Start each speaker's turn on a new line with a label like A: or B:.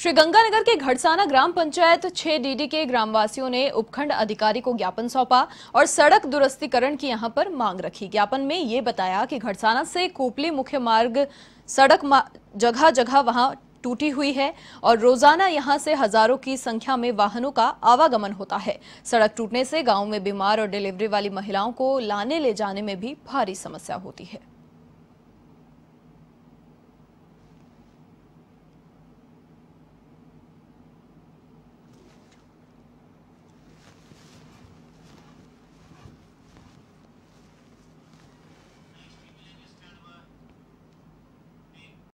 A: श्रीगंगानगर के घड़साना ग्राम पंचायत छह डीडी के ग्रामवासियों ने उपखंड अधिकारी को ज्ञापन सौंपा और सड़क दुरुस्तीकरण की यहां पर मांग रखी ज्ञापन में ये बताया कि घड़साना से कोपली मुख्य मार्ग सड़क मा... जगह जगह वहां टूटी हुई है और रोजाना यहां से हजारों की संख्या में वाहनों का आवागमन होता है सड़क टूटने से गांव में बीमार और डिलीवरी वाली महिलाओं को लाने ले जाने में भी भारी समस्या होती है